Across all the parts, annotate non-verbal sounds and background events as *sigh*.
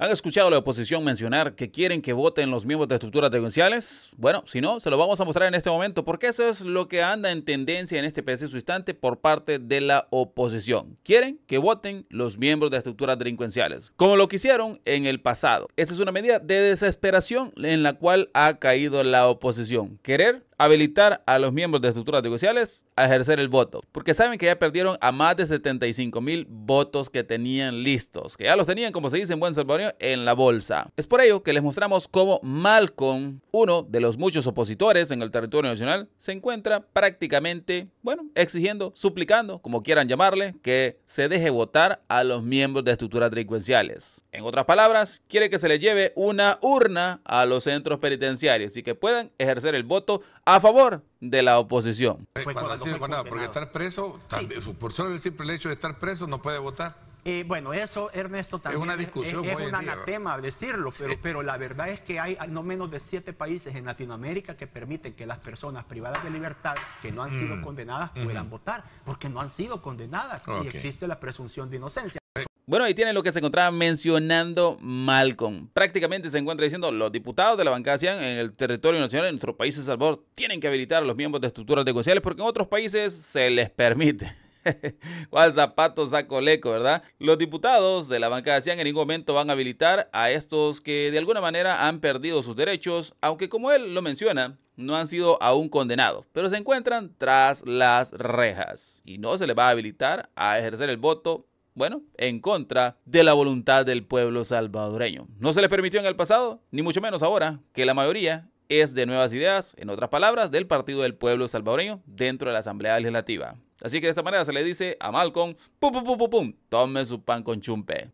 ¿Han escuchado la oposición mencionar que quieren que voten los miembros de estructuras delincuenciales? Bueno, si no, se lo vamos a mostrar en este momento, porque eso es lo que anda en tendencia en este preciso instante por parte de la oposición. Quieren que voten los miembros de estructuras delincuenciales, como lo que hicieron en el pasado. Esta es una medida de desesperación en la cual ha caído la oposición. Querer habilitar a los miembros de estructuras negociales a ejercer el voto, porque saben que ya perdieron a más de 75 mil votos que tenían listos, que ya los tenían, como se dice en buen salvadoreño, en la bolsa. Es por ello que les mostramos cómo Malcolm, uno de los muchos opositores en el territorio nacional, se encuentra prácticamente, bueno, exigiendo, suplicando, como quieran llamarle, que se deje votar a los miembros de estructuras delincuenciales. En otras palabras, quiere que se les lleve una urna a los centros penitenciarios y que puedan ejercer el voto a favor de la oposición. Eh, pues cuando, porque estar preso, pues, por solo el simple hecho de estar preso, no puede votar. Eh, bueno, eso, Ernesto, también es, una discusión es, un anatema decirlo, pero, la verdad es que hay, no menos de siete países en Latinoamérica que permiten que las personas privadas de libertad que no han sido mm. condenadas puedan votar, porque no han sido condenadas y existe la presunción de inocencia. Bueno, ahí tienen lo que se encontraba mencionando Malcolm. Prácticamente se encuentra diciendo, los diputados de la bancada Sian en el territorio nacional, en nuestro país, de Salvador, tienen que habilitar a los miembros de estructuras negociales porque en otros países se les permite. *laughs* ¿Cuál zapato saco leco, verdad? Los diputados de la banca de en ningún momento van a habilitar a estos que de alguna manera han perdido sus derechos, aunque como él lo menciona, no han sido aún condenados, pero se encuentran tras las rejas y no se les va a habilitar a ejercer el voto bueno, en contra de la voluntad del pueblo salvadoreño. No se les permitió en el pasado, ni mucho menos ahora, que la mayoría es de nuevas ideas, en otras palabras, del Partido del Pueblo Salvadoreño dentro de la Asamblea Legislativa. Así que de esta manera se le dice a Malcolm, pum, pum, pum, pum, pum, tome su pan con chumpe.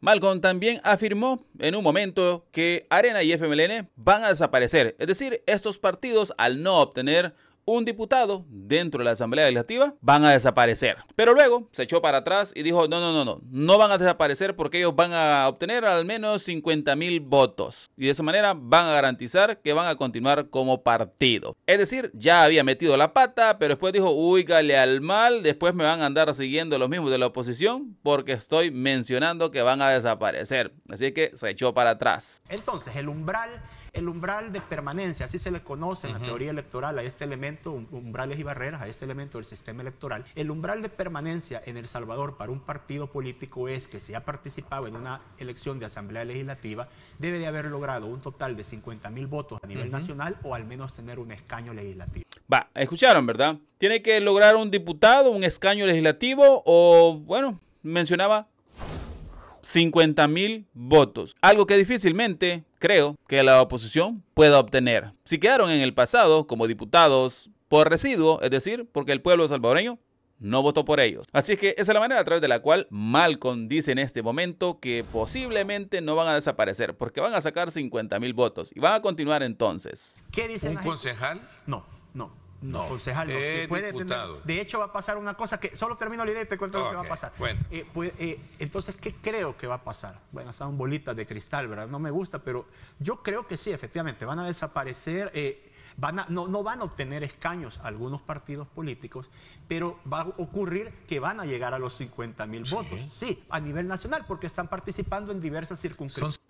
Malcolm también afirmó en un momento que Arena y FMLN van a desaparecer, es decir, estos partidos al no obtener un diputado dentro de la Asamblea Legislativa van a desaparecer. Pero luego se echó para atrás y dijo, no, no, no, no, no van a desaparecer porque ellos van a obtener al menos 50 mil votos. Y de esa manera van a garantizar que van a continuar como partido. Es decir, ya había metido la pata, pero después dijo, uy, al mal, después me van a andar siguiendo los mismos de la oposición porque estoy mencionando que van a desaparecer. Así que se echó para atrás. Entonces, el umbral el umbral de permanencia, así se le conoce en la teoría electoral a este elemento, umbrales y barreras, a este elemento del sistema electoral. El umbral de permanencia en El Salvador para un partido político es que si ha participado en una elección de asamblea legislativa, debe de haber logrado un total de 50 mil votos a nivel nacional o al menos tener un escaño legislativo. Va, escucharon, ¿verdad? Tiene que lograr un diputado, un escaño legislativo o, bueno, mencionaba 50.000 mil votos, algo que difícilmente creo que la oposición pueda obtener. Si quedaron en el pasado como diputados por residuo, es decir, porque el pueblo salvadoreño no votó por ellos. Así que esa es la manera a través de la cual Malcolm dice en este momento que posiblemente no van a desaparecer porque van a sacar 50.000 mil votos y van a continuar entonces. ¿Qué dice? ¿Un concejal? No, no. No, concejal, diputado. de hecho, va a pasar una cosa que solo termino la idea y te cuento lo que va a pasar. Eh, pues, eh, entonces, ¿qué creo que va a pasar? Bueno, están bolitas de cristal, ¿verdad? No me gusta, pero yo creo que sí, efectivamente, van a desaparecer, eh, van no, no van a obtener escaños algunos partidos políticos, pero va a ocurrir que van a llegar a los 50 mil votos, sí, a nivel nacional, porque están participando en diversas circunstancias.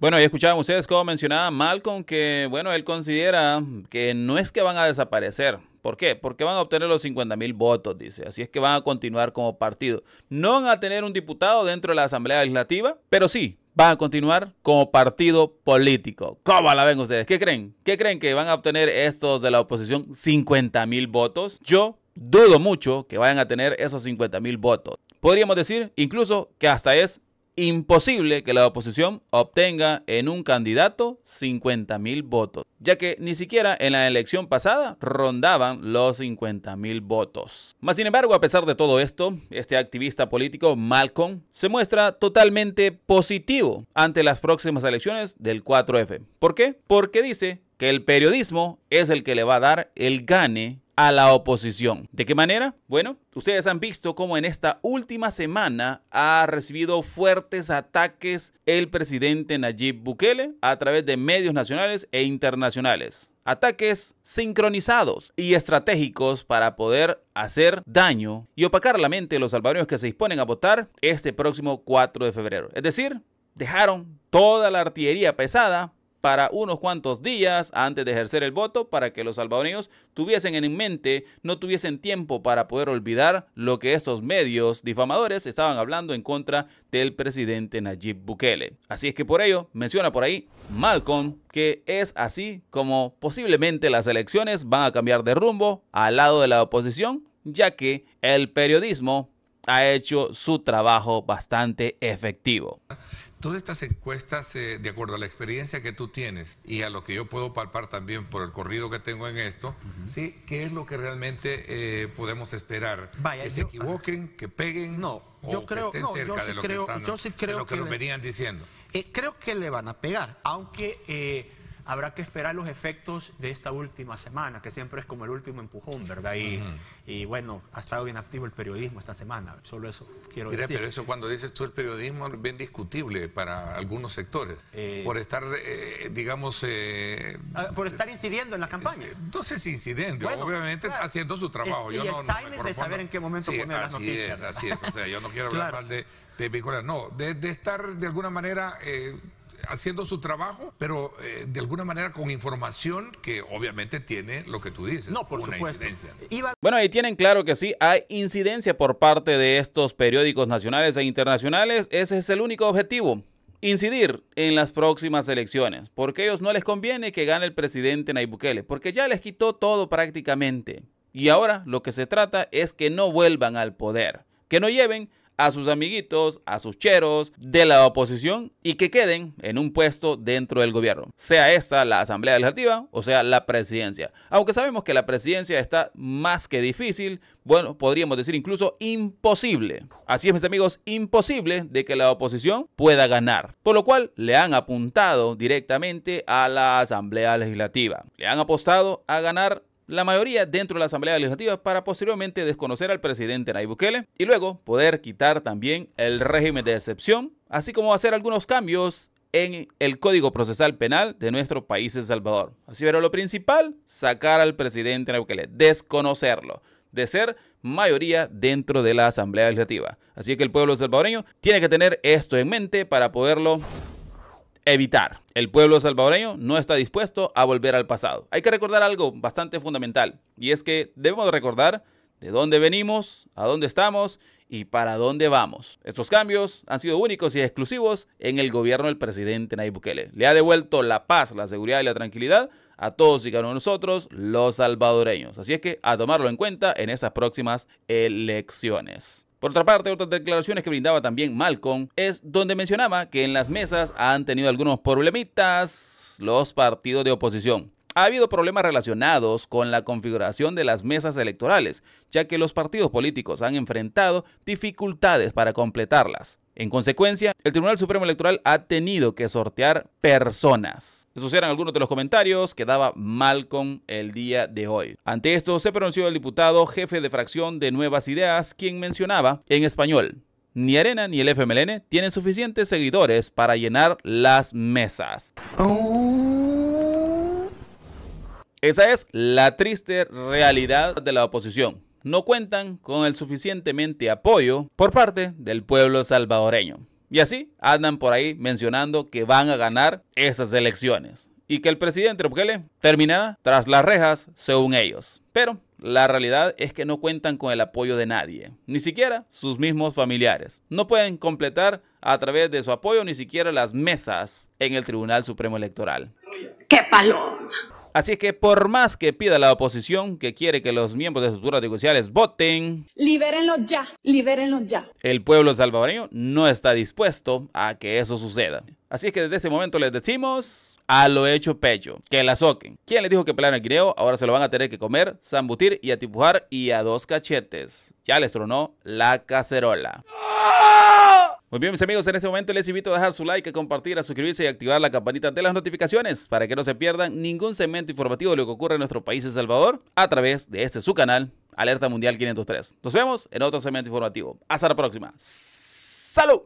Bueno, y escuchaban ustedes como mencionaba Malcolm que, bueno, él considera que no es que van a desaparecer. ¿Por qué? Porque van a obtener los 50 mil votos, dice. Así es que van a continuar como partido. No van a tener un diputado dentro de la Asamblea Legislativa, pero sí van a continuar como partido político. ¿Cómo la ven ustedes? ¿Qué creen? ¿Qué creen que van a obtener estos de la oposición 50 mil votos? Yo dudo mucho que vayan a tener esos 50.000 mil votos. Podríamos decir incluso que hasta es imposible que la oposición obtenga en un candidato 50 mil votos, ya que ni siquiera en la elección pasada rondaban los 50 mil votos. Mas sin embargo, a pesar de todo esto, este activista político Malcolm se muestra totalmente positivo ante las próximas elecciones del 4F. ¿Por qué? Porque dice que el periodismo es el que le va a dar el gane a la oposición. ¿De qué manera? Bueno, ustedes han visto cómo en esta última semana ha recibido fuertes ataques el presidente Nayib Bukele a través de medios nacionales e internacionales. Ataques sincronizados y estratégicos para poder hacer daño y opacar la mente de los salvadoreños que se disponen a votar este próximo 4 de febrero. Es decir, dejaron toda la artillería pesada para unos cuantos días antes de ejercer el voto para que los salvadoreños tuviesen en mente, no tuviesen tiempo para poder olvidar lo que estos medios difamadores estaban hablando en contra del presidente Nayib Bukele. Así es que por ello menciona por ahí Malcolm que es así como posiblemente las elecciones van a cambiar de rumbo al lado de la oposición, ya que el periodismo ha hecho su trabajo bastante efectivo. Todas estas encuestas, eh, de acuerdo a la experiencia que tú tienes y a lo que yo puedo palpar también por el corrido que tengo en esto, ¿sí? ¿qué es lo que realmente eh, podemos esperar? Vaya, que se equivoquen, que peguen no, yo creo, que estén cerca yo de lo creo, que lo que, nos venían diciendo. Eh, creo que le van a pegar, aunque habrá que esperar los efectos de esta última semana, que siempre es como el último empujón, ¿verdad? Y, y bueno, ha estado bien activo el periodismo esta semana, solo eso quiero decir. Pero eso cuando dices tú el periodismo es bien discutible para algunos sectores, eh, por estar, eh, digamos... Eh, ah, por estar incidiendo en la campaña. No sé obviamente haciendo su trabajo. Y, yo no, el timing de saber en qué momento poner las noticias. Es, así es, o sea, yo no quiero hablar de, de no, de, de, estar de alguna manera haciendo su trabajo, pero eh, de alguna manera con información que obviamente tiene lo que tú dices. No, por una Incidencia. Bueno, ahí tienen claro que sí, hay incidencia por parte de estos periódicos nacionales e internacionales. Ese es el único objetivo, incidir en las próximas elecciones, porque a ellos no les conviene que gane el presidente Nayib Bukele, porque ya les quitó todo prácticamente. Y ahora lo que se trata es que no vuelvan al poder, que no lleven a sus amiguitos, a sus cheros de la oposición y que queden en un puesto dentro del gobierno, sea esta la Asamblea Legislativa o sea la presidencia. Aunque sabemos que la presidencia está más que difícil, bueno, podríamos decir incluso imposible. Así es, mis amigos, imposible de que la oposición pueda ganar. Por lo cual le han apuntado directamente a la Asamblea Legislativa. Le han apostado a ganar la mayoría dentro de la Asamblea Legislativa para posteriormente desconocer al presidente Nayib Bukele y luego poder quitar también el régimen de excepción, así como hacer algunos cambios en el Código Procesal Penal de nuestro país, El Salvador. Así pero lo principal, sacar al presidente Nayib Bukele, desconocerlo de ser mayoría dentro de la Asamblea Legislativa. Así que el pueblo salvadoreño tiene que tener esto en mente para poderlo evitar. El pueblo salvadoreño no está dispuesto a volver al pasado. Hay que recordar algo bastante fundamental y es que debemos recordar de dónde venimos, a dónde estamos y para dónde vamos. Estos cambios han sido únicos y exclusivos en el gobierno del presidente Nayib Bukele. Le ha devuelto la paz, la seguridad y la tranquilidad a todos y cada uno de nosotros, los salvadoreños. Así es que a tomarlo en cuenta en esas próximas elecciones. Por otra parte, otras declaraciones que brindaba también Malcolm es donde mencionaba que en las mesas han tenido algunos problemitas los partidos de oposición. Ha habido problemas relacionados con la configuración de las mesas electorales, ya que los partidos políticos han enfrentado dificultades para completarlas. En consecuencia, el Tribunal Supremo Electoral ha tenido que sortear personas. Eso eran algunos de los comentarios que daba con el día de hoy. Ante esto se pronunció el diputado jefe de fracción de Nuevas Ideas, quien mencionaba en español, ni Arena ni el FMLN tienen suficientes seguidores para llenar las mesas. Esa es la triste realidad de la oposición no cuentan con el suficientemente apoyo por parte del pueblo salvadoreño. Y así andan por ahí mencionando que van a ganar esas elecciones y que el presidente le terminará tras las rejas según ellos. Pero la realidad es que no cuentan con el apoyo de nadie, ni siquiera sus mismos familiares. No pueden completar a través de su apoyo ni siquiera las mesas en el Tribunal Supremo Electoral. ¡Qué palo! Así es que por más que pida la oposición que quiere que los miembros de estructuras judiciales voten, libérenlo ya, libérenlo ya. El pueblo salvadoreño no está dispuesto a que eso suceda. Así es que desde este momento les decimos a lo hecho pecho, que la soquen. ¿Quién les dijo que pelaron el guineo? Ahora se lo van a tener que comer, zambutir y atipujar y a dos cachetes. Ya les tronó la cacerola. Muy bien, mis amigos, en este momento les invito a dejar su like, a compartir, a suscribirse y activar la campanita de las notificaciones para que no se pierdan ningún segmento informativo de lo que ocurre en nuestro país, El Salvador, a través de este su canal, Alerta Mundial 503. Nos vemos en otro segmento informativo. Hasta la próxima. ¡Salud!